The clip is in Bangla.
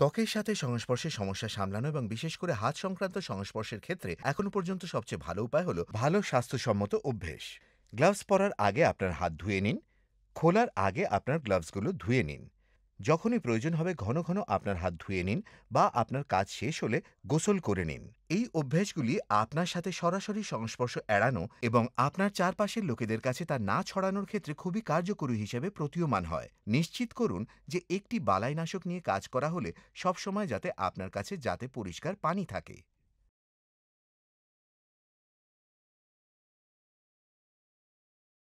ত্বকের সাথে সংস্পর্শে সমস্যা সামলানো এবং বিশেষ করে হাত সংক্রান্ত সংস্পর্শের ক্ষেত্রে এখনো পর্যন্ত সবচেয়ে ভালো উপায় হল ভালো স্বাস্থ্যসম্মত অভ্যেস গ্লাভস পরার আগে আপনার হাত ধুয়ে নিন খোলার আগে আপনার গ্লাভসগুলো ধুয়ে নিন যখনই প্রয়োজন হবে ঘন ঘন আপনার হাত ধুয়ে নিন বা আপনার কাজ শেষ হলে গোসল করে নিন এই অভ্যেসগুলি আপনার সাথে সরাসরি সংস্পর্শ এড়ানো এবং আপনার চারপাশের লোকেদের কাছে তা না ছড়ানোর ক্ষেত্রে খুবই কার্যকরী হিসেবে প্রতীয়মান হয় নিশ্চিত করুন যে একটি বালাইনাশক নিয়ে কাজ করা হলে সবসময় যাতে আপনার কাছে যাতে পরিষ্কার পানি থাকে